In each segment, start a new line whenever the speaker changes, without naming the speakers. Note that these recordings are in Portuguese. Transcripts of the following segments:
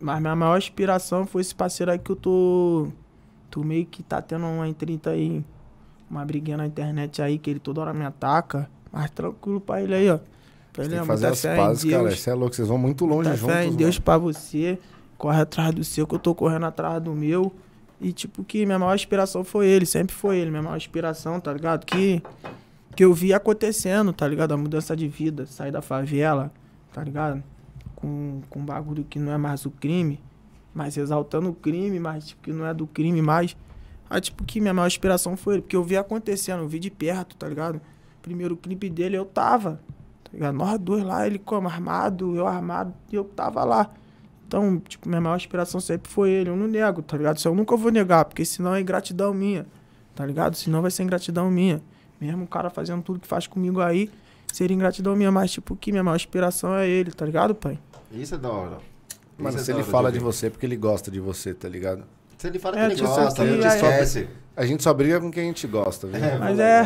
Mas minha maior inspiração foi esse parceiro aí que eu tô. Tu meio que tá tendo uma 30 aí, uma briguinha na internet aí, que ele toda hora me ataca. Mas tranquilo pra ele aí, ó. Pra ele, tem que é fazer as pazes, cara. Você é louco, vocês vão muito longe tá juntos. Fé em Deus mano. pra você corre atrás do seu, que eu tô correndo atrás do meu. E, tipo, que minha maior inspiração foi ele, sempre foi ele, minha maior inspiração, tá ligado? Que, que eu vi acontecendo, tá ligado? A mudança de vida, sair da favela, tá ligado? Com, com bagulho que não é mais o crime, mas exaltando o crime, mas tipo, que não é do crime mais. Aí, tipo, que minha maior inspiração foi ele, porque eu vi acontecendo, eu vi de perto, tá ligado? Primeiro clipe dele eu tava, tá ligado? Nós dois lá, ele como armado, eu armado, e eu tava lá. Então, tipo, minha maior inspiração sempre foi ele. Eu não nego, tá ligado? Isso eu nunca vou negar, porque senão é ingratidão minha, tá ligado? Senão vai ser ingratidão minha. Mesmo o cara fazendo tudo que faz comigo aí, seria ingratidão minha. Mas, tipo, que minha maior inspiração é ele, tá ligado, pai? Isso é da hora. Mano, é se é ele fala de, de você, é porque ele gosta de você, tá ligado? Se ele fala é, que ele gosta, ele te esquece. A gente só briga com quem a gente gosta, viu? É, mas é.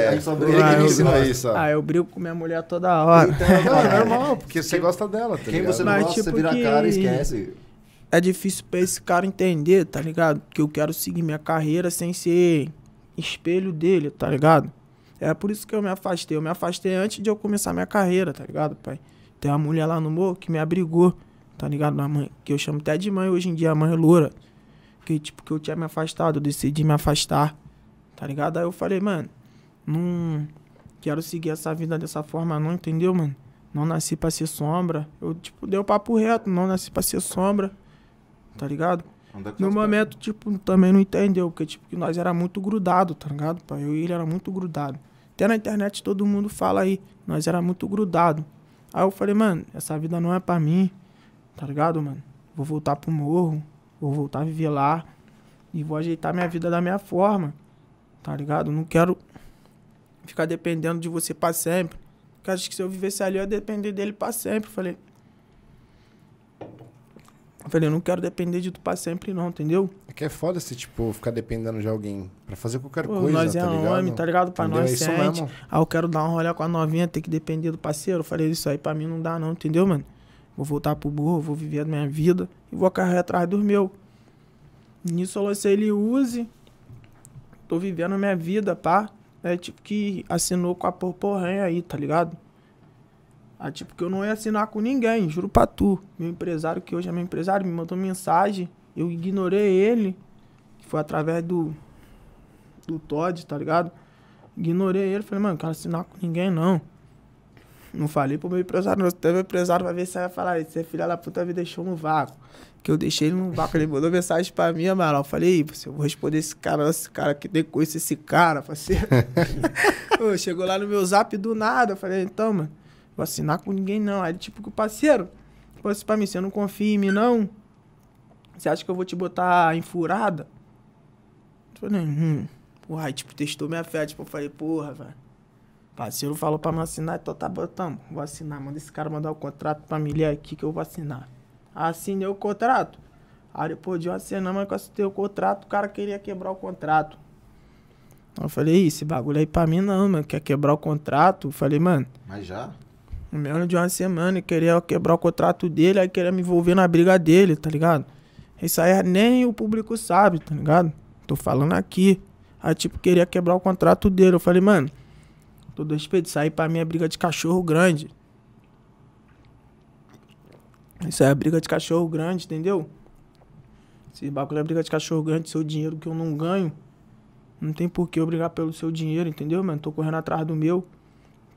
é... é... A gente só briga ah, isso. Ó. Ah, eu brigo com minha mulher toda hora. Então, é. é normal, porque você gosta dela, tá Quem você não mas, gosta, tipo você vira a cara e esquece. É difícil pra esse cara entender, tá ligado? Que eu quero seguir minha carreira sem ser espelho dele, tá ligado? É por isso que eu me afastei. Eu me afastei antes de eu começar minha carreira, tá ligado, pai? Tem uma mulher lá no morro que me abrigou, tá ligado? Minha mãe, que eu chamo até de mãe hoje em dia, a mãe é loura. Porque, tipo, que eu tinha me afastado, eu decidi me afastar, tá ligado? Aí eu falei, mano, não quero seguir essa vida dessa forma, não, entendeu, mano? Não nasci pra ser sombra. Eu, tipo, dei o papo reto, não nasci pra ser sombra, tá ligado? No momento, tipo, também não entendeu, porque, tipo, que nós era muito grudado, tá ligado? Pai? Eu e ele era muito grudado. Até na internet todo mundo fala aí, nós era muito grudado. Aí eu falei, mano, essa vida não é pra mim, tá ligado, mano? Vou voltar pro morro, Vou voltar a viver lá e vou ajeitar minha vida da minha forma. Tá ligado? Não quero ficar dependendo de você para sempre. Porque acho que se eu vivesse ali, eu ia depender dele para sempre. Falei. Falei, eu não quero depender de tu pra sempre, não, entendeu? É que é foda se, tipo, ficar dependendo de alguém pra fazer qualquer Pô, coisa, nós é tá ligado? homem, tá ligado? Pra entendeu? nós, é sente. Mesmo. Ah, eu quero dar um olhada com a novinha, ter que depender do parceiro. Eu falei, isso aí pra mim não dá, não, entendeu, mano? Vou voltar pro burro, vou viver a minha vida e vou correr atrás dos meus. Nisso falou, se ele use. Tô vivendo a minha vida, pá. É tipo que assinou com a porporranha aí, tá ligado? É tipo que eu não ia assinar com ninguém, juro pra tu. Meu empresário, que hoje é meu empresário, me mandou mensagem. Eu ignorei ele. Que foi através do. Do Todd, tá ligado? Ignorei ele. Falei, mano, não quero assinar com ninguém não. Não falei pro meu empresário, não. Então, meu empresário vai ver se vai falar isso. Você filha da puta me deixou no vácuo. Que eu deixei ele no vácuo. Ele mandou mensagem pra mim, Amaral. Eu falei, você eu vou responder esse cara, esse cara que nem conheço esse cara, parceiro. chegou lá no meu zap do nada. Eu falei, então, mano, vou assinar com ninguém não. Aí ele, tipo, que parceiro, falou assim pra mim, você não confia em mim, não? Você acha que eu vou te botar em furada? Eu falei, hum. Porra, aí, tipo, testou minha fé. Tipo, eu falei, porra, velho Parceiro falou pra me assinar, então tá botando. Vou assinar, manda esse cara mandar o contrato pra milhar aqui que eu vou assinar. Assinei o contrato. Aí depois de uma semana mas que eu assinei o contrato, o cara queria quebrar o contrato. Eu falei, esse bagulho aí pra mim não, mano. Quer quebrar o contrato? Eu falei, mano. Mas já? No menos de uma semana, ele queria quebrar o contrato dele, aí queria me envolver na briga dele, tá ligado? Isso aí nem o público sabe, tá ligado? Tô falando aqui. Aí, tipo, queria quebrar o contrato dele. Eu falei, mano, Todo respeito, isso aí pra mim é briga de cachorro grande. Isso aí é briga de cachorro grande, entendeu? Esse bagulho é briga de cachorro grande, seu dinheiro que eu não ganho. Não tem por que eu brigar pelo seu dinheiro, entendeu, mano? Tô correndo atrás do meu.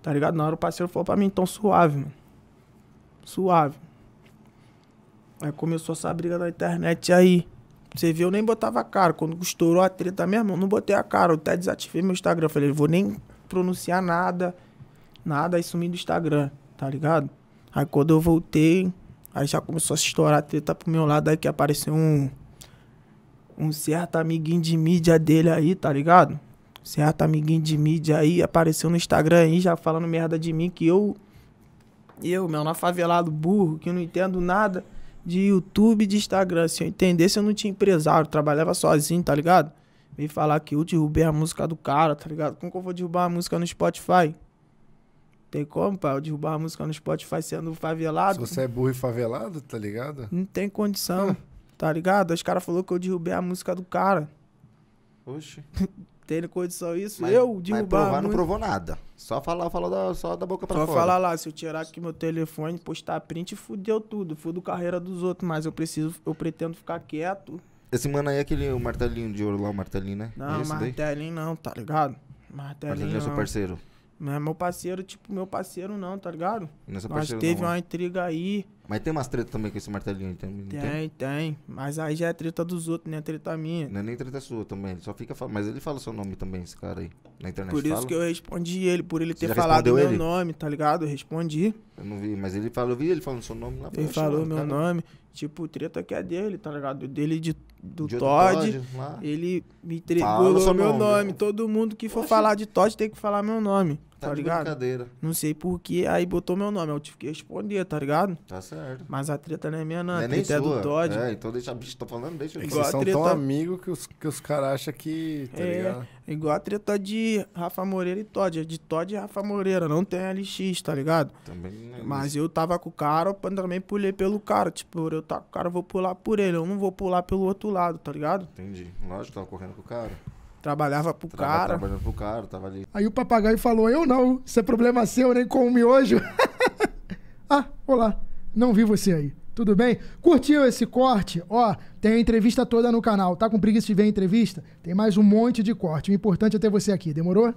Tá ligado? Na hora o parceiro falou pra mim, então suave, mano. Suave. Aí começou essa briga na internet aí. Você viu, eu nem botava a cara. Quando estourou a treta mesmo, eu não botei a cara. Eu até desativei meu Instagram. Falei, vou nem pronunciar nada, nada, aí sumi do Instagram, tá ligado? Aí quando eu voltei, aí já começou a estourar a treta pro meu lado, aí que apareceu um. Um certo amiguinho de mídia dele aí, tá ligado? Certo amiguinho de mídia aí apareceu no Instagram aí já falando merda de mim que eu. Eu, meu, na favelado burro, que eu não entendo nada de YouTube de Instagram. Se eu entendesse, eu não tinha empresário, trabalhava sozinho, tá ligado? Vem falar que eu derrubei a música do cara, tá ligado? Como que eu vou derrubar a música no Spotify? Tem como, pai? Eu derrubar a música no Spotify sendo favelado? Se você é burro e favelado, tá ligado? Não tem condição, tá ligado? Os caras falaram que eu derrubei a música do cara. Oxe. Tendo condição isso, mas, eu derrubar. Mas provar não provou nada. Só falar, falar da, só da boca pra só fora. Só falar lá, se eu tirar aqui meu telefone, postar print, fudeu tudo. Fudo carreira dos outros, mas eu preciso, eu pretendo ficar quieto esse mano aí é aquele o martelinho de ouro lá, o martelinho, né? Não, é martelinho daí? não, tá ligado? Martelinho, martelinho é seu parceiro. Não é meu parceiro, tipo, meu parceiro não, tá ligado? mas é Nós parceiro teve não, né? uma intriga aí. Mas tem umas treta também com esse martelinho aí, tem, tem, tem? Mas aí já é treta dos outros, nem é treta minha. Não é nem treta sua também, ele só fica Mas ele fala o seu nome também, esse cara aí, na internet. Por isso fala? que eu respondi ele, por ele Você ter falado meu ele? nome, tá ligado? Eu respondi. Eu não vi, mas ele falou, eu vi ele falando seu nome lá Ele falou meu cara. nome. Tipo, treta que é dele, tá ligado? Dele de, do Todd. Todd ele me entregou meu nome. nome. Todo mundo que for Poxa. falar de Todd tem que falar meu nome tá, ligado? Brincadeira. Não sei porquê, aí botou meu nome, eu tive que responder, tá ligado? Tá certo. Mas a treta não é minha, não. não é a é nem é do Todd. É, então deixa a bicha, tô falando, deixa eu Igual Vocês são tão amigos que os, que os caras acham que, tá é, ligado? Igual a treta de Rafa Moreira e Todd. É de Todd e Rafa Moreira, não tem LX, tá ligado? Também não é Mas isso. eu tava com o cara, eu também pulei pelo cara. Tipo, eu tava tá, com o cara, eu vou pular por ele. Eu não vou pular pelo outro lado, tá ligado? Entendi. Lógico, tava correndo com o cara. Trabalhava pro cara. Trabalhando pro cara, tava ali. Aí o papagaio falou: Eu não, isso é problema seu, nem com o miojo. ah, olá, não vi você aí. Tudo bem? Curtiu esse corte? Ó, tem a entrevista toda no canal. Tá com preguiça de ver a entrevista? Tem mais um monte de corte. O importante é ter você aqui, demorou?